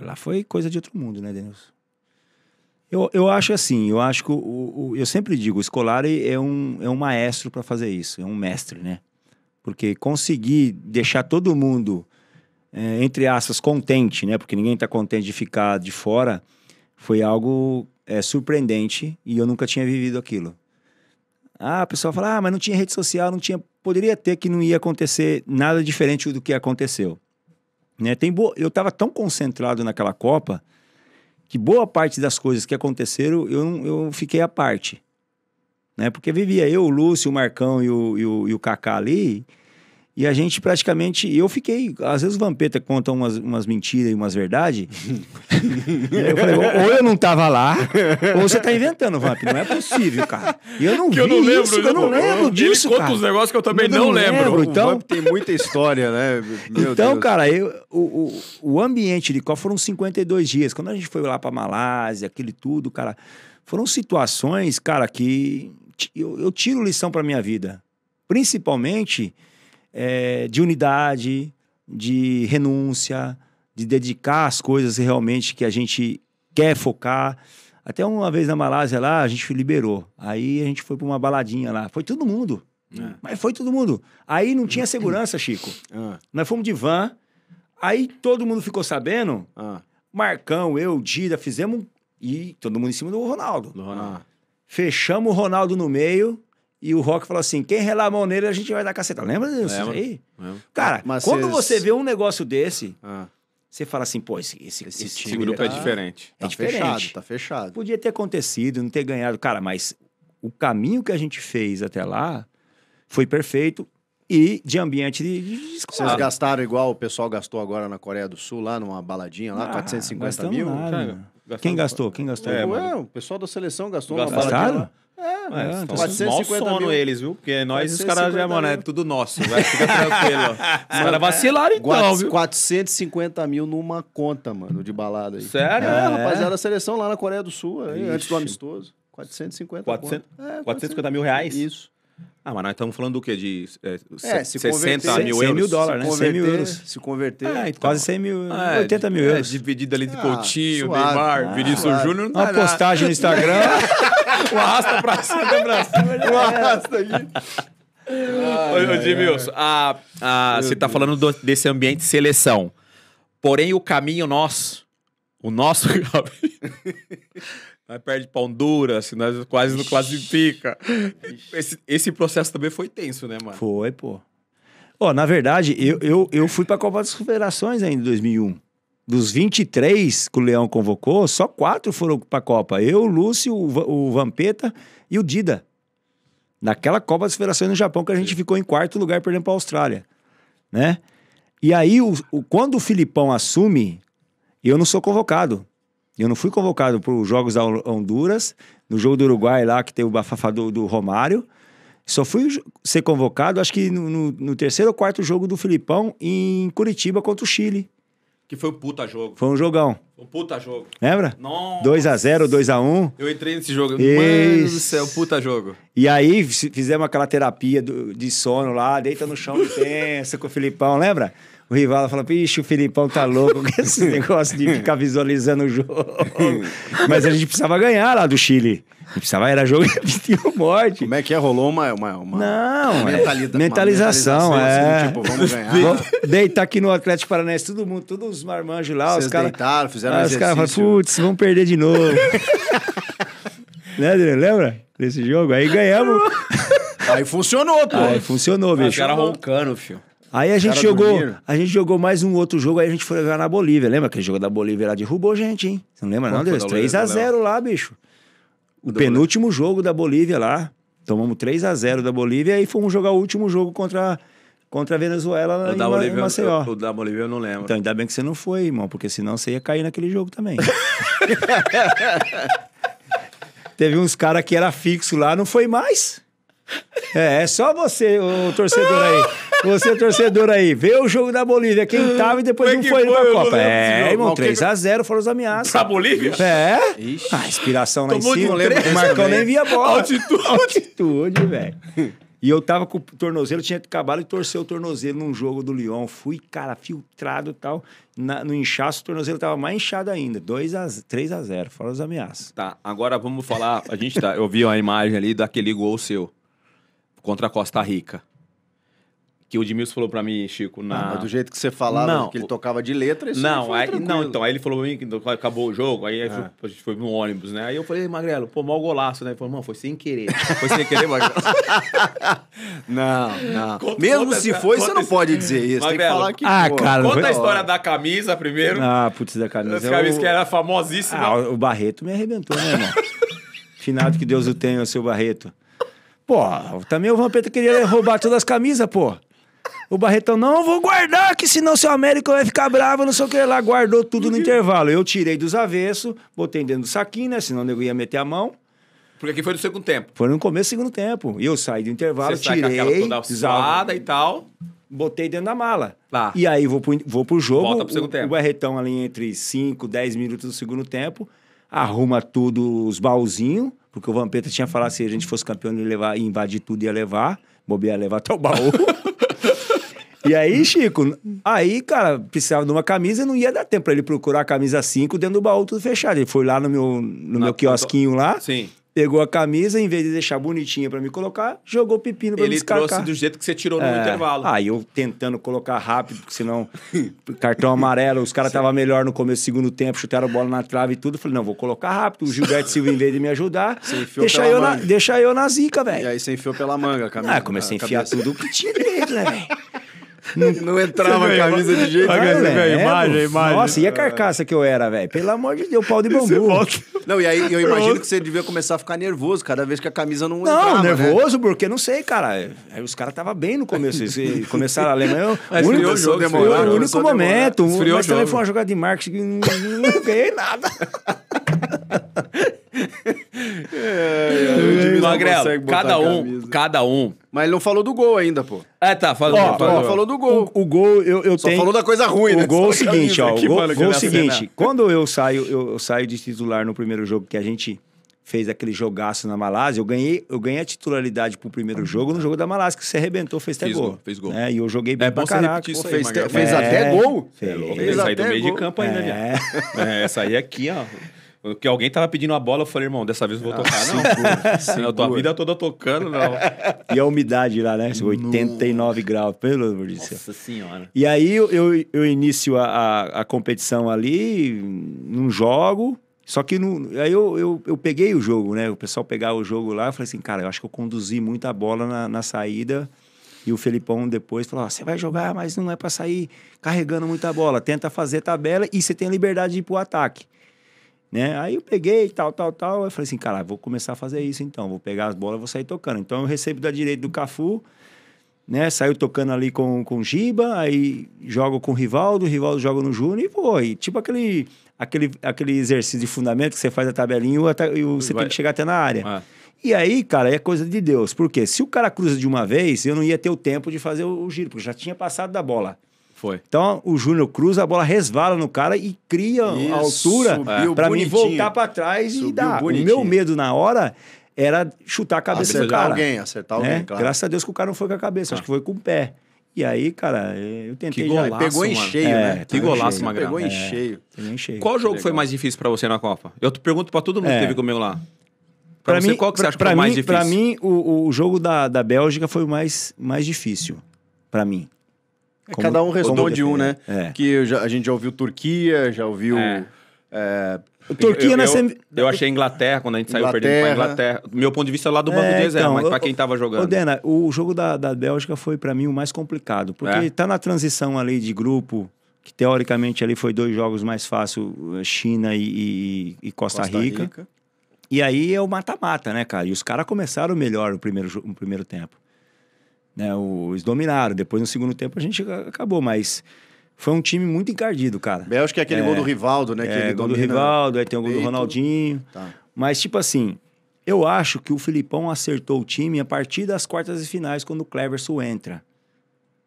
Lá foi coisa de outro mundo, né, Denilson? Eu, eu acho assim, eu acho que o, o, eu sempre digo, o Scolari é um, é um maestro para fazer isso, é um mestre, né? Porque conseguir deixar todo mundo, é, entre aspas, contente, né? Porque ninguém está contente de ficar de fora, foi algo é, surpreendente e eu nunca tinha vivido aquilo. Ah, o pessoal fala, ah, mas não tinha rede social, não tinha. Poderia ter que não ia acontecer nada diferente do que aconteceu. Né? Tem bo... Eu estava tão concentrado naquela Copa que boa parte das coisas que aconteceram eu, eu fiquei à parte. Né? Porque vivia eu, o Lúcio, o Marcão e o, e o, e o Kaká ali. E a gente praticamente. Eu fiquei. Às vezes o Vampeta conta umas, umas mentiras e umas verdades. eu falei, ou eu não tava lá, ou você tá inventando, Vamp. Não é possível, cara. E eu não que vi eu não lembro, isso, né, eu não lembro disso. Ele cara. conta uns negócios que eu também eu não, não, lembro. lembro. Então, o Vamp tem muita história, né? Meu então, Deus. cara, eu, o, o, o ambiente de qual foram 52 dias. Quando a gente foi lá pra Malásia, aquele tudo, cara. Foram situações, cara, que eu, eu tiro lição pra minha vida. Principalmente é, de unidade, de renúncia, de dedicar as coisas realmente que a gente quer focar. Até uma vez na Malásia lá, a gente liberou. Aí a gente foi para uma baladinha lá. Foi todo mundo. É. Mas foi todo mundo. Aí não tinha segurança, Chico. É. Nós fomos de van. Aí todo mundo ficou sabendo. É. Marcão, eu, Dida, fizemos. E todo mundo em cima do Ronaldo. Do Ronaldo. Fechamos o Ronaldo no meio. E o Rock falou assim: quem relar a mão nele, a gente vai dar caceta. Lembra disso lembra, aí? Lembra. Cara, Mas quando você vê um negócio desse, ah. você fala assim: pô, esse, esse, esse, esse time grupo é tá... é tá diferente. Tá é diferente. fechado, tá fechado. Podia ter acontecido, não ter ganhado. Cara, mas o caminho que a gente fez até lá foi perfeito e de ambiente de, de escola. Vocês gastaram igual o pessoal gastou agora na Coreia do Sul, lá numa baladinha, lá, ah, 450 mil? Nada, cara. Quem gastou? Quem gastou? É, o pessoal da seleção gastou. Gastaram? É, é, então, mal sono mil. eles, viu? Porque nós, os caras já, mano, é tudo nosso. Vai, fica tranquilo. Os caras é vacilaram então, 4, viu? 450 mil numa conta, mano, de balada aí. Sério? É, é. rapaziada, a seleção lá na Coreia do Sul, aí, antes do amistoso. 450 400, é, 450 mil reais? Isso. Ah, mas nós estamos falando do quê? De é, é, 60 mil 100 euros? mil dólares, né? 100 mil euros. Se converter. É, então, quase 100 mil, ah, 80 mil é euros. dividido ali de ah, Coutinho, suave, Neymar, ah, Vinícius Júnior. Uma postagem no Instagram. o arrasta pra cima, pra cima. O né? arrasta aqui. Oi, Ô, Edmilson, você está falando do, desse ambiente de seleção. Porém, o caminho nosso, o nosso caminho. Nós perde pra Honduras, assim, nós quase não classifica. Esse, esse processo também foi tenso, né, mano? Foi, pô. Ó, na verdade, eu, eu, eu fui pra Copa das Confederações ainda em 2001. Dos 23 que o Leão convocou, só quatro foram pra Copa. Eu, o Lúcio, o, Vampeta e o Dida. Naquela Copa das Federações no Japão que a gente ficou em quarto lugar perdendo pra Austrália, né? E aí, o, o, quando o Filipão assume, eu não sou convocado. Eu não fui convocado para os Jogos da Honduras, no jogo do Uruguai lá, que teve o bafafá do, do Romário. Só fui ser convocado, acho que no, no, no, terceiro ou quarto jogo do Filipão em Curitiba contra o Chile. Que foi um puta jogo. Foi um jogão. Um puta jogo. Lembra? 2x0, 2x1. Eu entrei nesse jogo. Isso. Mano do céu, puta jogo. E aí fizemos aquela terapia de sono lá, deita no chão e pensa com o Filipão, lembra? O rival falou, ixi, o Filipão tá louco com esse negócio de ficar visualizando o jogo. Mas a gente precisava ganhar lá do Chile. Não precisava, era jogo de morte. Como é que é? Rolou uma. uma, uma não, é mentalização. Uma mentalização assim, é. Assim, tipo, vamos ganhar. deitar aqui no Atlético Paranaense, todo mundo, todos os marmanjos lá. Vocês os cara, deitaram, fizeram ah, Os caras falaram, putz, vamos perder de novo. né, Adriano? Lembra desse jogo? Aí ganhamos. Aí funcionou, pô. Aí funcionou, bicho. Os caras roncando, filho. Aí a gente jogou, a gente jogou mais um outro jogo, aí a gente foi jogar na Bolívia. Lembra aquele jogo da Bolívia lá derrubou a gente, hein? Você não lembra Pô, não, Deus? 3 a 0 lá, bicho. O penúltimo Bolívia. jogo da Bolívia lá. Tomamos 3 a 0 da Bolívia e fomos jogar o último jogo contra, contra a Venezuela o em, da Bolívia, em Maceió. Eu, o da Bolívia eu não lembro. Então, ainda bem que você não foi, irmão, porque senão você ia cair naquele jogo também. Teve uns caras que era fixo lá, não foi mais. É, é só você, o torcedor aí. Você, é torcedor aí, vê o jogo da Bolívia, quem tava e depois é não foi, foi pra Copa. É, irmão, 3x0 foram as ameaças. Pra Bolívia? É. Ixi. Ah, inspiração lá Tomou em cima. O Marcão né? nem via bola. Altitude. Altitude, velho. E eu tava com o tornozelo, tinha acabado de torcer o tornozelo num jogo do Lyon. Fui, cara, filtrado e tal. Na, no inchaço, o tornozelo tava mais inchado ainda. 2 a 3 a 0 fora as ameaças. Tá, agora vamos falar. A gente tá. Eu vi uma imagem ali daquele gol seu contra a Costa Rica que o Edmilson falou para mim, Chico, na... Ah, mas do jeito que você falava, não, que ele tocava de letra, isso não, aí, não, então, aí ele falou pra mim que acabou o jogo, aí é. a gente foi no ônibus, né? Aí eu falei, Magrelo, pô, mal golaço, né? Ele falou, mano, foi sem querer. Foi sem querer, Magrelo. não, não. Conta, Mesmo conta se essa, foi, você não pode dizer isso. Magrelo, Tem que falar que ah, pô. cara, Conta a história da camisa primeiro. Ah, putz, da camisa. Da camisa que era famosíssima. Ah, o Barreto me arrebentou, né, irmão? Finado que Deus o tenha, seu Barreto. Pô, também o Vampeta queria roubar todas as camisas, pô. O Barretão, não, vou guardar, que senão seu Américo vai ficar bravo, não sei o que lá. Guardou tudo no intervalo. Eu tirei dos avessos, botei dentro do saquinho, né? Senão o nego ia meter a mão. Porque aqui foi no segundo tempo. Foi no começo do segundo tempo. E eu saí do intervalo, Você tirei. desalada e tal. Botei dentro da mala. Lá. E aí vou pro, vou pro jogo. Volta pro segundo o, tempo. O Barretão ali entre 5, 10 minutos do segundo tempo. Arruma tudo, os baúzinhos. Porque o Vampeta tinha falado se a gente fosse campeão, e levar, invadir tudo ia levar. Bobear levar até o baú. E aí, Chico, aí, cara, precisava de uma camisa, e não ia dar tempo pra ele procurar a camisa 5 dentro do baú tudo fechado. Ele foi lá no meu, no meu quiosquinho lá. Sim. Pegou a camisa, em vez de deixar bonitinha para me colocar, jogou o pepino pra ele me Ele trouxe do jeito que você tirou no é, intervalo. Aí eu tentando colocar rápido, porque senão cartão amarelo, os caras estavam melhor no começo do segundo tempo, chutaram bola na trave e tudo. Falei, não, vou colocar rápido. O Gilberto Silva, em vez de me ajudar, deixa eu, na, deixa eu na zica, velho. E aí você enfiou pela manga a camisa. Ah, comecei a enfiar cabeça. tudo o que tinha dentro, né, velho? Não, entrava a camisa de jeito nenhum. Você a é, imagem, a imagem. Nossa, e a carcaça que eu era, velho? Pelo amor de Deus, pau de bambu. Não, e aí eu imagino que você devia começar a ficar nervoso cada vez que a camisa não, não entrava. Não, né? nervoso né? porque não sei, cara. Aí os caras estavam bem no começo. Eles começaram a Alemanha. Mas o único, jogo, demorou, o único momento. Demorado. Mas também foi uma jogada de marketing que não ganhei nada é, é, Magrelo, cada um, cada um. Mas ele não falou do gol ainda, pô. É, tá, falou, falou, falou do gol. O, o, gol, eu, eu Só tenho... falou da coisa ruim, o né? Gol é seguinte, ó, o gol, gol é seguinte, quando eu saio, eu, saio de titular no primeiro jogo que a gente fez aquele jogaço na Malásia, eu ganhei, eu ganhei a titularidade pro primeiro jogo no jogo da Malásia, que você arrebentou, fez até fiz gol. gol. Fez gol. É, e eu joguei é bem é pra caraca. Pô, fez, aí, te, fez é, até gol? Fez, fez, gol. até do meio gol. de campo ainda, é. é, essa aí aqui, ó. Que alguém tava pedindo a bola, eu falei, irmão, dessa vez eu vou ah, tocar. Não, segura, segura. Eu tô a vida toda tocando, não. E a umidade lá, né? 89 no... graus, pelo amor de Deus. Nossa senhora. E aí eu, eu, eu inicio a, a, a, competição ali, num jogo. Só que no, aí eu, eu, eu peguei o jogo, né? O pessoal pegava o jogo lá, eu falei assim, cara, eu acho que eu conduzi muita bola na, na saída. E o Felipão depois falou: você vai jogar, mas não é para sair carregando muita bola. Tenta fazer tabela e você tem liberdade de ir pro ataque. Né? Aí eu peguei, tal, tal, tal. Eu falei assim, cara, vou começar a fazer isso então. Vou pegar as bolas, vou sair tocando. Então eu recebo da direita do Cafu, né? Saiu tocando ali com, com o Giba, aí jogo com o Rivaldo, o Rivaldo joga no Júnior e vou. E tipo aquele, aquele, aquele exercício de fundamento que você faz a tabelinha e você Vai. tem que chegar até na área. Ah. E aí, cara, é coisa de Deus. Porque se o cara cruza de uma vez, eu não ia ter o tempo de fazer o, o giro, porque já tinha passado da bola. Foi. Então o Júnior cruza, a bola resvala no cara e cria Isso, a altura para mim voltar para trás subiu e dar. Bonitinho. O meu medo na hora era chutar a cabeça acertar do cara. alguém, acertar alguém, né? claro. Graças a Deus que o cara não foi com a cabeça, acho ah. que foi com o pé. E aí, cara, eu tentei. Que golaço, já... Pegou em cheio, é, né? Que golaço, Magrão. Pegou em é, cheio. Pegou Qual jogo foi mais difícil para você na Copa? Eu te pergunto para todo mundo é. que teve comigo lá. Para mim, qual que você acha que foi mim, mais difícil? Para mim, o, o jogo da, da Bélgica foi o mais, mais difícil. Para mim. Como, Cada um responde um, assim, né? É. é. Que já, a gente já ouviu Turquia, já ouviu. É. É, Turquia eu, eu, é achei Inglaterra, quando a gente saiu Inglaterra. perdendo pra Inglaterra. meu ponto de vista, é lá do Banco é, de Reserva, então, mas pra quem tava jogando. Ô, Dena, o jogo da, da Bélgica foi para mim o mais complicado, porque é. tá na transição ali de grupo, que teoricamente ali foi dois jogos mais fáceis, eh, China e, e, e Costa, Costa Rica. Rica. E aí é o mata-mata, né, cara? E os caras começaram melhor o primeiro, o primeiro tempo. Né? Os dominaram. Depois, no segundo tempo, a gente acabou, mas foi um time muito encardido, cara. É, eu que é aquele é, gol do Rivaldo, né? É, que gol do Rivaldo, aí tem o gol do Ronaldinho. Tá. Mas, tipo assim, eu acho que o Filipão acertou o time a partir das quartas e finais, quando o Cleverson entra.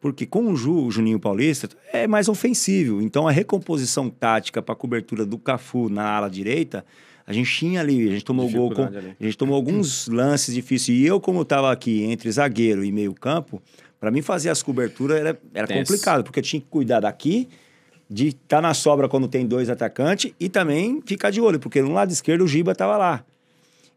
Porque com o, Ju, o Juninho Paulista é mais ofensivo. Então a recomposição tática para cobertura do Cafu na ala direita a gente tinha ali, a gente tomou gol, com, a gente tomou alguns lances difíceis. E eu, como estava aqui entre zagueiro e meio campo, para mim fazer as coberturas era, era complicado, porque eu tinha que cuidar daqui, de estar tá na sobra quando tem dois atacantes e também ficar de olho, porque no lado esquerdo o Giba estava lá.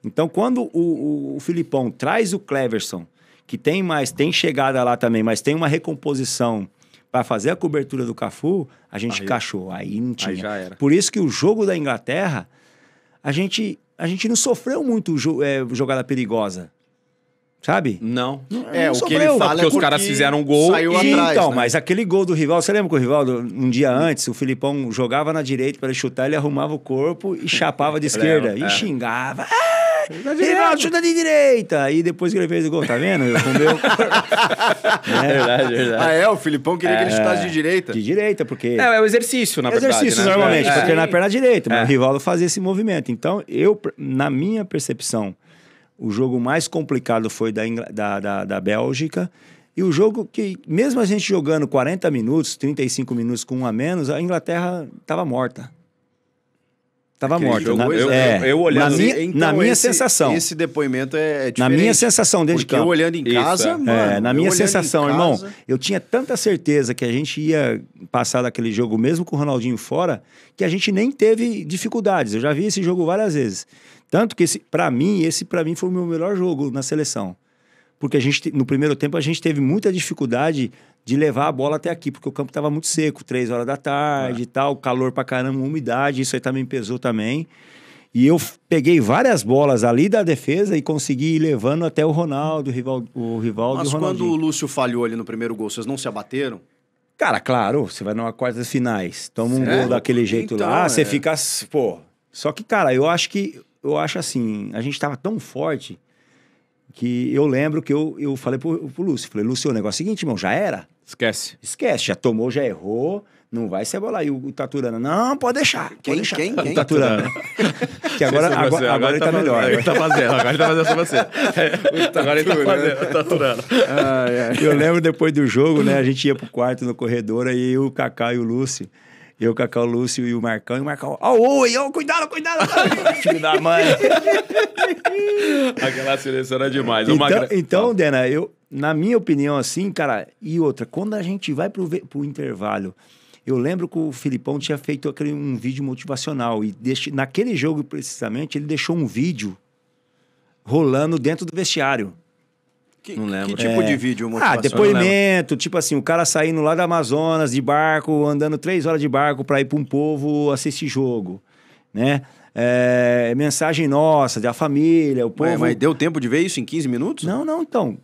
Então, quando o, o, o Filipão traz o Cleverson, que tem mais, tem chegada lá também, mas tem uma recomposição para fazer a cobertura do Cafu, a gente Aí. encaixou. Aí não tinha. Aí Por isso que o jogo da Inglaterra a gente, a gente não sofreu muito é, jogada perigosa. Sabe? Não. não é, não o sofreu. que ele fala que é os caras fizeram um gol. Saiu e, atrás, então, né? mas aquele gol do rival, você lembra que o rival, um dia antes, o Filipão jogava na direita para ele chutar, ele arrumava o corpo e chapava de esquerda. e é. xingava. Ah! Rival chuta de direita. E depois que ele fez o gol, tá vendo? comeu. É. é verdade, é verdade. Ah, é? O Filipão queria é... que ele é. chutasse de direita. De direita, porque. É, é o exercício, na verdade. Exercício, né? normalmente, é. pra treinar a perna direita. Mas o Rivaldo fazia esse movimento. Então, eu, na minha percepção, o jogo mais complicado foi da, Ingl... da, da, da Bélgica. E o jogo que, mesmo a gente jogando 40 minutos, 35 minutos com um a menos, a Inglaterra estava morta. Tava morto. Na, né? eu, é. é, eu, olhando. Na assim, minha, então, na minha esse, sensação. Esse depoimento é diferente. Na minha sensação desde Porque campo. eu olhando em casa, Isso, é. mano, é, na minha sensação, casa... irmão, eu tinha tanta certeza que a gente ia passar daquele jogo, mesmo com o Ronaldinho fora, que a gente nem teve dificuldades. Eu já vi esse jogo várias vezes. Tanto que, esse, mim, esse para mim foi o meu melhor jogo na seleção. Porque a gente, no primeiro tempo, a gente teve muita dificuldade de levar a bola até aqui, porque o campo estava muito seco, três horas da tarde é. e tal, calor pra caramba, umidade, isso aí também pesou também. E eu peguei várias bolas ali da defesa e consegui ir levando até o Ronaldo, o rival, o rival Mas quando o Lúcio falhou ali no primeiro gol, vocês não se abateram? Cara, claro, você vai numa quarta de finais, toma um gol daquele jeito então, lá, é. você fica, pô. Só que, cara, eu acho que eu acho assim, a gente tava tão forte que eu lembro que eu, eu falei pro, pro Lúcio, falei, Lúcio, o negócio é o seguinte, irmão, já era. Esquece. Esquece, já tomou, já errou. Não vai cebolar. E o, o Taturana, não, pode deixar. Quem, pode deixar. quem, quem? O Taturana. que agora, agora, agora, agora, ele tá, tá melhor. Agora ele tá fazendo, agora ele tá fazendo só você. agora ele tá fazendo, o Taturana. Ah, é. Eu lembro depois do jogo, né, a gente ia pro quarto no corredor, aí o Cacá e o Lúcio eu, o Cacau, o Lúcio e o Marcão. E o Marcão, ó, oh, oi, oh, cuidado, cuidado. Filho da mãe. Aquela seleção era demais. Então, Magra... então Dena, eu, na minha opinião, assim, cara, e outra, quando a gente vai pro, pro intervalo, eu lembro que o Filipão tinha feito aquele, um vídeo motivacional e deixe, naquele jogo, precisamente, ele deixou um vídeo rolando dentro do vestiário. Que, não lembro. Que tipo é... de vídeo ah, motivacional? Ah, depoimento, tipo assim, o cara saindo lá da Amazonas de barco, andando três horas de barco para ir para um povo assistir jogo, né? É, mensagem nossa, da família, o povo... Mas, mas, deu tempo de ver isso em 15 minutos? Não, não, então.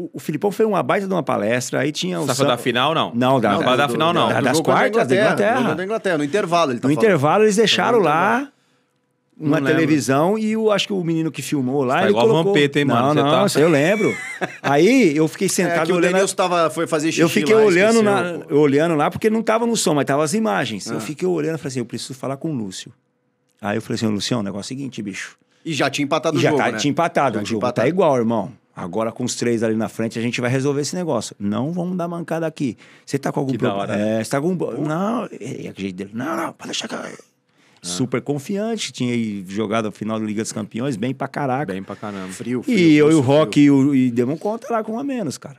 O, Filipão foi uma baita de uma palestra, aí tinha o. Você tá Sam... da final, não? Não, da, não, da, da, da final, não. Da, das quartas da Inglaterra. Da Inglaterra, no intervalo ele tá No intervalo eles deixaram lá uma televisão e eu acho que o menino que filmou lá. tá ele igual colocou... Vampeta, hein, mano? Não, não, tá... eu lembro. Aí eu fiquei é, sentado é, olhando. O Denilson tava, foi fazer xixi. Eu fiquei lá, olhando, na... olhando lá, porque não tava no som, mas tava as imagens. Ah. Eu fiquei olhando e falei assim: eu preciso falar com o Lúcio. Aí eu falei assim: Lúcio o negócio é o seguinte, bicho. E já tinha empatado e o jogo. Já tá, né? tinha empatado já o jogo. Tá empatado. Tá igual, irmão. Agora com os três ali na frente a gente vai resolver esse negócio. Não vamos dar mancada aqui. Você tá com algum problema? Né? É, você tá com algum... Não, é jeito dele. Não, não, pode deixar que... Ah. super confiante, tinha jogado a final da Liga dos Campeões bem pra caraca. Bem pra caramba. Frio, frio E eu e o Rock e, o, e demos conta lá com um a menos, cara.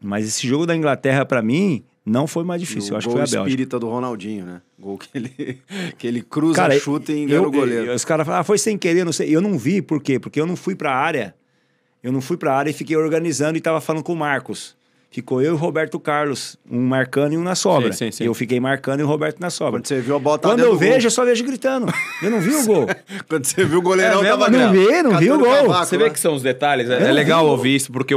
Mas esse jogo da Inglaterra, para mim, não foi mais difícil. Eu acho que foi a Bélgica. espírita do Ronaldinho, né? Gol que ele, que ele cruza, cara, chuta e engana eu, o goleiro. Eu, os caras falaram, ah, foi sem querer, não sei. Eu não vi, por quê? Porque eu não fui pra área eu não fui para a área e fiquei organizando e estava falando com o Marcos. Ficou eu e o Roberto Carlos, um marcando e um na sobra. Sim, sim, sim. Eu fiquei marcando e o Roberto na sobra. Quando você viu a bola Quando eu vejo, gol. eu só vejo gritando. Eu não vi o gol. Quando você viu o goleirão, é, tava Não vi, não vi o gol. Cavaco, você né? vê que são os detalhes. Né? é, legal vi ouvir isso, porque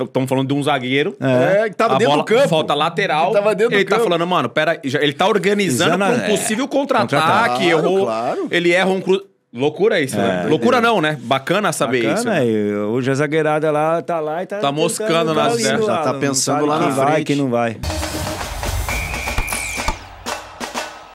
estamos falando de um zagueiro. É, é que tava a dentro bola, do campo. Falta lateral. Ele tava dentro ele do tá campo. falando, mano, pera, ele tá organizando Exana, um é, possível contra-ataque. Contra claro, errou. Claro. Ele erra um cru Loucura isso, né? é, né? Loucura não, né? Bacana saber Bacana, isso. Né? Hoje é, a zagueirada lá tá lá e tá. Tá moscando nas ideias. Já tá pensando lá, na frente. Vai, quem não vai.